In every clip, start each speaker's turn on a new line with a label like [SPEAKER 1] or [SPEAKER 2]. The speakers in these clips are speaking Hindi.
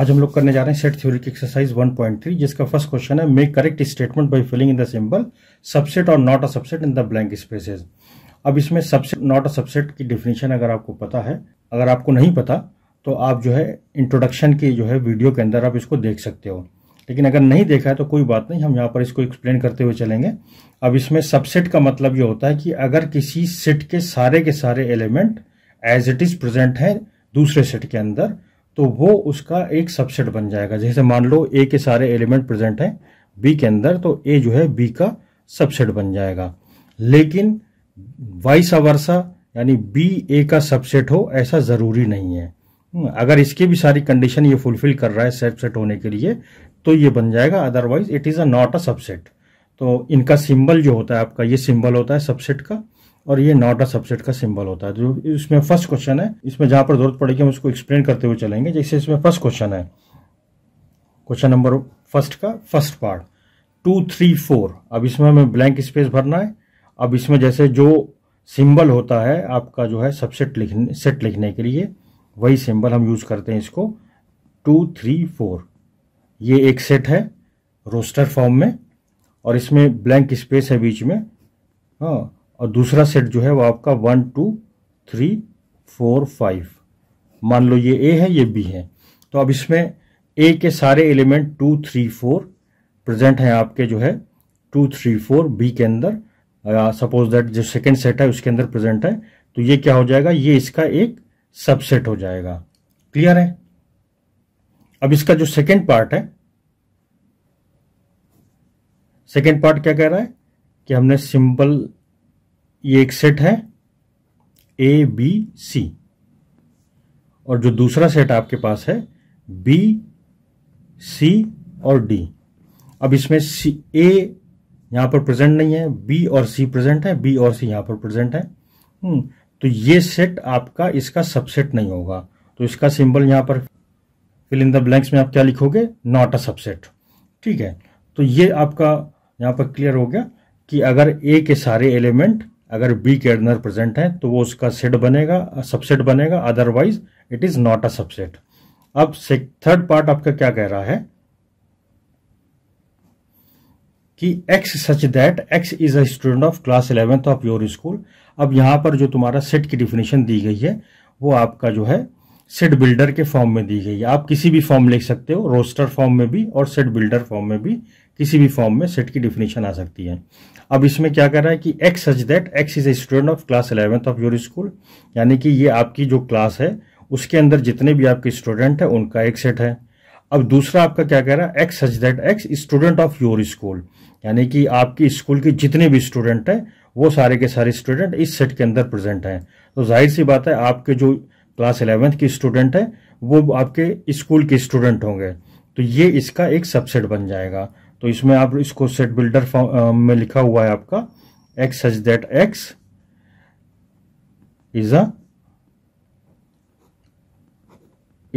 [SPEAKER 1] आज हम लोग करने जा रहे हैं सेट थ्योरी की एक्सरसाइज 1.3 जिसका फर्स्ट क्वेश्चन है make correct statement by filling in the symbol subset और not a subset in the blank spaces अब इसमें सबसेट नॉट अ सबसेट की डिफिनेशन अगर आपको पता है अगर आपको नहीं पता तो आप जो है इंट्रोडक्शन की जो है वीडियो के अंदर आप इसको देख सकते हो लेकिन अगर नहीं देखा है तो कोई बात नहीं हम यहाँ पर इसको एक्सप्लेन करते हुए चलेंगे अब इसमें सबसेट का मतलब ये होता है कि अगर किसी सेट के सारे के सारे element as it is present हैं दूसरे सेट के अंदर तो वो उसका एक सबसेट बन जाएगा जैसे मान लो ए के सारे एलिमेंट प्रेजेंट हैं बी के अंदर तो ए जो है बी का सबसेट बन जाएगा लेकिन वाइस अवरसा यानी बी ए का सबसेट हो ऐसा ज़रूरी नहीं है हम्म, अगर इसकी भी सारी कंडीशन ये फुलफिल कर रहा है सबसेट होने के लिए तो ये बन जाएगा otherwise it is a not a subset तो इनका सिंबल जो होता है आपका ये सिंबल होता है सबसेट का और ये नॉट अ सबसेट का सिंबल होता है जो इसमें फर्स्ट क्वेश्चन है इसमें जहाँ पर जरूरत पड़ेगी हम उसको एक्सप्लेन करते हुए चलेंगे जैसे इसमें फर्स्ट क्वेश्चन है क्वेश्चन नंबर फर्स्ट का first part two three four अब इसमें हमें ब्लैंक स्पेस भरना है अब इसमें जैसे जो सिंबल होता है आपका जो है सबसेट लिखने सेट लिखने के लिए वही सिंबल हम यूज़ करते हैं इसको टू थ्री फोर ये एक सेट है रोस्टर फॉर्म में और इसमें ब्लैंक स्पेस है बीच में हाँ और दूसरा सेट जो है वो आपका one two three four five मान लो ये ए है ये बी है तो अब इसमें ए के सारे element two three four present हैं आपके जो है टू थ्री फोर बी के अंदर सपोज दैट जो सेकेंड सेट है उसके अंदर प्रेजेंट है तो ये क्या हो जाएगा ये इसका एक सबसेट हो जाएगा क्लियर है अब इसका जो सेकेंड पार्ट है सेकेंड पार्ट क्या कह रहा है कि हमने सिंपल ये एक सेट है ए बी सी और जो दूसरा सेट आपके पास है बी सी और डी अब इसमें सी ए यहां पर प्रेजेंट नहीं है बी और सी प्रेजेंट है बी और सी यहां पर प्रेजेंट है हम्म, तो ये सेट आपका इसका सबसेट नहीं होगा तो इसका सिंबल यहां पर फिल इन द ब्लैंक्स में आप क्या लिखोगे नॉट अ सबसेट ठीक है तो ये आपका यहां पर क्लियर हो गया कि अगर ए के सारे एलिमेंट अगर बी एडनर प्रेजेंट है तो वो उसका सेट बनेगा सबसेट बनेगा otherwise it is not a subset अब थर्ड पार्ट आपका क्या कह रहा है कि x such that x is a student of class eleventh of your school अब यहाँ पर जो तुम्हारा सेट की डिफिनेशन दी गई है वो आपका जो है सेट बिल्डर के फॉर्म में दी गई है आप किसी भी फॉर्म लिख सकते हो रोस्टर फॉर्म में भी और सेट बिल्डर फॉर्म में भी किसी भी फॉर्म में सेट की डिफिनेशन आ सकती है अब इसमें क्या कर रहा है कि x such that x is a student of class eleventh of your school यानी कि ये आपकी जो क्लास है उसके अंदर जितने भी आपके स्टूडेंट हैं उनका एक सेट है अब दूसरा आपका क्या कह रहा है x such that x student of your school यानी कि आपकी स्कूल के जितने भी स्टूडेंट हैं वो सारे के सारे स्टूडेंट इस सेट के अंदर प्रेजेंट हैं तो जाहिर सी बात है आपके जो क्लास इलेवेंथ के स्टूडेंट हैं वो आपके स्कूल के स्टूडेंट होंगे तो ये इसका एक सबसेट बन जाएगा तो इसमें आप इसको सेट बिल्डर में लिखा हुआ है आपका x such that x is a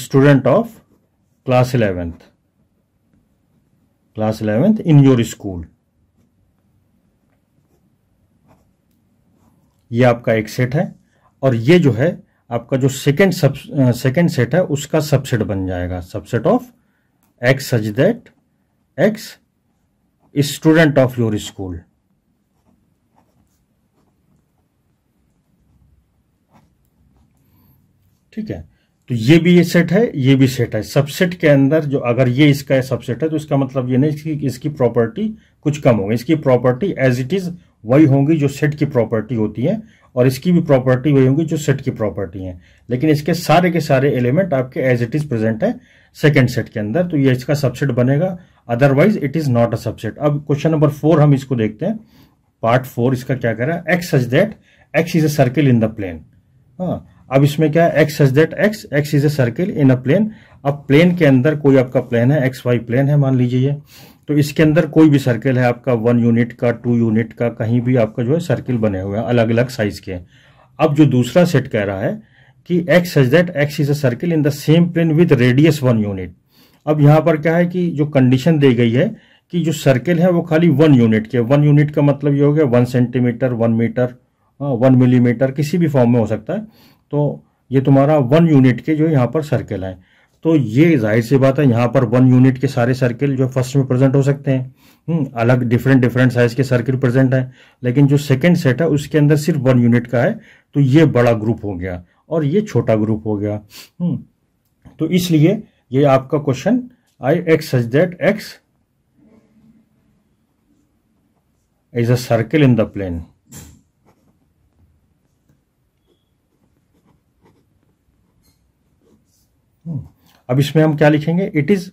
[SPEAKER 1] student of class eleventh class eleventh in your school ये आपका एक सेट है और ये जो है आपका जो सेकेंड सब सेकेंड सेट है उसका सबसेट बन जाएगा subset of x such that x student of your school ठीक है तो ये भी ये सेट है ये भी सेट है सबसेट के अंदर जो अगर ये इसका सबसेट है तो इसका मतलब ये नहीं कि इसकी प्रॉपर्टी कुछ कम होगी इसकी प्रॉपर्टी एज इट इज वही होंगी जो सेट की प्रॉपर्टी होती है और इसकी भी प्रॉपर्टी वही होंगी जो सेट की प्रॉपर्टी है लेकिन इसके सारे के सारे एलिमेंट आपके एज इट इज प्रेजेंट है सेकेंड सेट के अंदर तो ये इसका सबसेट बनेगा otherwise it is not a subset अब क्वेश्चन नंबर फोर हम इसको देखते हैं पार्ट फोर इसका क्या कह रहा है x such that x is a circle in the plane अब इसमें क्या है x such that x x is a circle in a plane अब प्लेन के अंदर कोई आपका प्लेन है एक्स वाई प्लेन है मान लीजिए तो इसके अंदर कोई भी सर्किल है आपका वन यूनिट का टू यूनिट का कहीं भी आपका जो है सर्किल बने हुए हैं अलग अलग साइज के अब जो दूसरा सेट कह रहा है कि x such that x is a circle in the same plane with radius one unit अब यहाँ पर क्या है कि जो कंडीशन दी गई है कि जो सर्किल है वो खाली वन यूनिट के वन यूनिट का मतलब ये हो गया one centimetre one metre one millimetre किसी भी फॉर्म में हो सकता है तो ये तुम्हारा वन यूनिट के जो यहाँ पर सर्किल हैं तो ये जाहिर सी बात है यहाँ पर वन यूनिट के सारे सर्किल जो फर्स्ट में प्रेजेंट हो सकते हैं हम्म, अलग डिफरेंट डिफरेंट साइज के सर्किल प्रेजेंट हैं लेकिन जो सेकंड सेट है उसके अंदर सिर्फ वन यूनिट का है तो ये बड़ा ग्रुप हो गया और ये छोटा ग्रुप हो गया हम्म, तो इसलिए ये आपका question I x such that x is a circle in the plane अब इसमें हम क्या लिखेंगे it is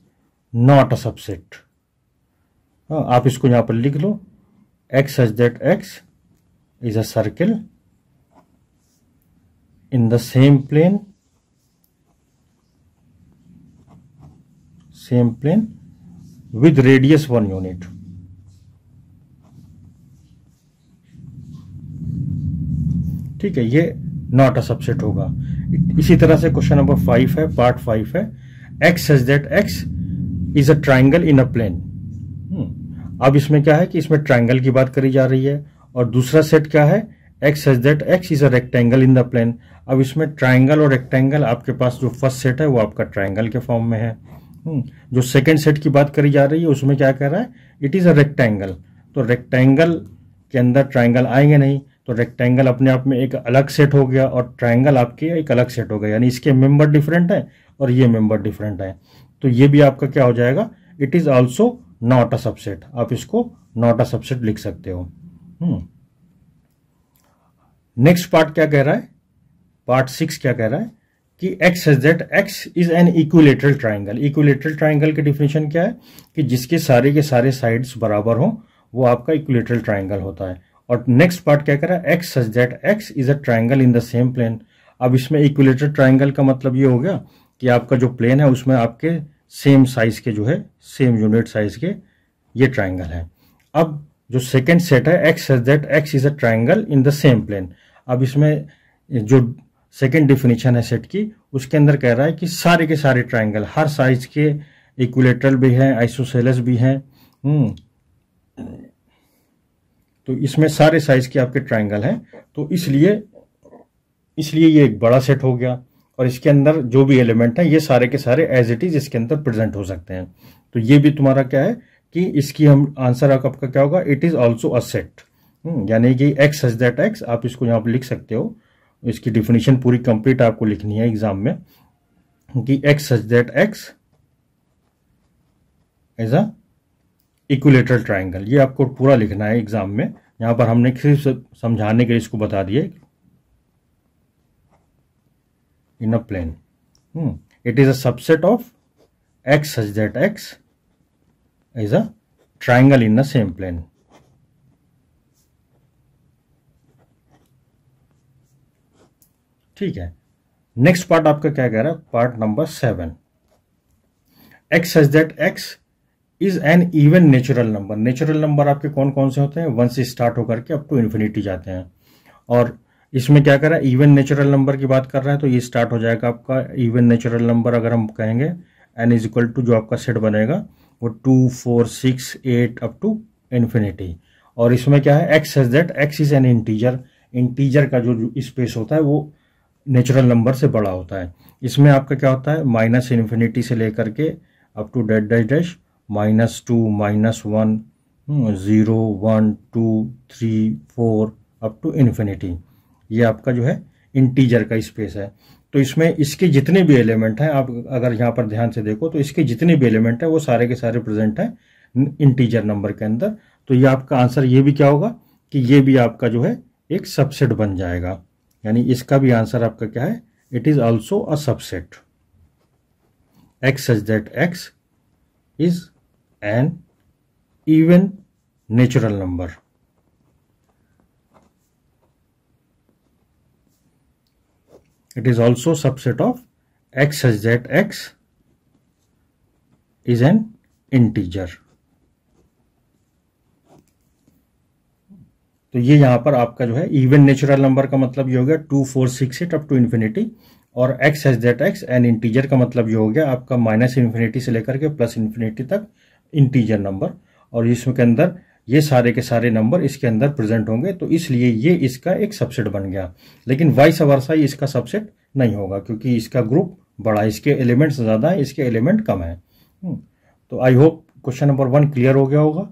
[SPEAKER 1] not a subset आप इसको यहां पर लिख लो x such that x is a circle in the same plane same plane with radius one unit ठीक है ये नॉट अ सबसेट होगा इसी तरह से क्वेश्चन नंबर फाइव है पार्ट फाइव है x as that x is a triangle in a plane अब इसमें क्या है कि इसमें ट्राइंगल की बात करी जा रही है और दूसरा सेट क्या है x as that x is a rectangle in the plane अब इसमें ट्राइंगल और रेक्टेंगल आपके पास जो फर्स्ट सेट है वो आपका ट्राइंगल के फॉर्म में है हम्म, जो सेकेंड सेट की बात करी जा रही है उसमें क्या कह रहा है इट इज़ अ रेक्टेंगल तो रेक्टेंगल के अंदर ट्राइंगल आएंगे नहीं तो रेक्टेंगल अपने आप में एक अलग सेट हो गया और ट्राइंगल आपके एक अलग सेट हो गया यानी इसके मेंबर डिफरेंट हैं और ये मेंबर डिफरेंट हैं तो ये भी आपका क्या हो जाएगा it is also not a subset आप इसको नॉट अ सबसेट लिख सकते हो नेक्स्ट हम्म। पार्ट क्या कह रहा है पार्ट सिक्स क्या कह रहा है कि x as that x is an equilateral triangle equilateral triangle की डिफिनेशन क्या है कि जिसके सारे के सारे साइड्स बराबर हों वो आपका इक्विलेटरल ट्राइंगल होता है और नेक्स्ट पार्ट क्या करा x such Z x is a triangle in the same plane अब इसमें इक्विलेटरल ट्राइंगल का मतलब ये हो गया कि आपका जो प्लेन है उसमें आपके सेम साइज के जो है सेम यूनिट साइज के ये ट्राइंगल है अब जो सेकेंड सेट है x such Z x is a triangle in the same plane अब इसमें जो सेकेंड डिफिनीशन है सेट की उसके अंदर कह रहा है कि सारे के सारे ट्राइंगल हर साइज के इक्वलेटरल भी हैं आइसोसेलस भी हैं हम्म। तो इसमें सारे साइज के आपके ट्राइंगल हैं तो इसलिए इसलिए ये एक बड़ा सेट हो गया और इसके अंदर जो भी एलिमेंट हैं ये सारे के सारे एज इट इज इसके अंदर प्रेजेंट हो सकते हैं तो ये भी तुम्हारा क्या है कि इसकी हम आंसर आपका क्या होगा it is also a set यानी कि एक्स सच दैट एक्स आप इसको यहाँ पर लिख सकते हो इसकी डिफिनेशन पूरी कंप्लीट आपको लिखनी है एग्जाम में कि x such that x as a equilateral triangle ये आपको पूरा लिखना है एग्जाम में यहां पर हमने सिर्फ समझाने के लिए इसको बता दिए in a plane it is a subset of x such that x as a triangle in the same plane ठीक है नेक्स्ट पार्ट आपका क्या कह रहा है part number seven x such that x is an even natural number natural number आपके कौन कौन से होते हैं वन से स्टार्ट होकर के अप टू इन्फिनिटी जाते हैं और इसमें क्या कर रहा है इवन नेचुरल नंबर की बात कर रहा है तो ये स्टार्ट हो जाएगा आपका इवन नेचुरल नंबर अगर हम कहेंगे एन इज इक्वल टू जो आपका सेट बनेगा वो two four six eight up to infinity और इसमें क्या है x such that x is an integer integer का जो स्पेस होता है वो नेचुरल नंबर से बड़ा होता है इसमें आपका क्या होता है माइनस इन्फिनिटी से लेकर के अप टू डेड dash dash minus two minus one hmm, zero one two three four up to infinity ये आपका जो है इंटीजर का स्पेस है तो इसमें इसके जितने भी एलिमेंट हैं आप अगर यहाँ पर ध्यान से देखो तो इसके जितने भी एलिमेंट हैं वो सारे के सारे प्रेजेंट हैं इंटीजर नंबर के अंदर तो ये आपका आंसर ये भी क्या होगा कि ये भी आपका जो है एक सबसेट बन जाएगा यानी इसका भी आंसर आपका क्या है it is also a subset x such that x is an even natural number it is also subset of x such that x is an integer तो ये यहाँ पर आपका जो है इवन नेचुरल नंबर का मतलब ये हो गया two four six eight up to infinity और x as that x and integer का मतलब ये हो गया आपका माइनस इन्फिनिटी से लेकर के प्लस इन्फिनिटी तक इंटीजर नंबर और इसमें के अंदर ये सारे के सारे नंबर इसके अंदर प्रेजेंट होंगे तो इसलिए ये इसका एक सबसेट बन गया लेकिन वाई अवरसा इसका सबसेट नहीं होगा क्योंकि इसका ग्रुप बड़ा इसके एलिमेंट्स ज़्यादा है इसके एलिमेंट कम है हम्म, तो I hope question number one clear हो गया होगा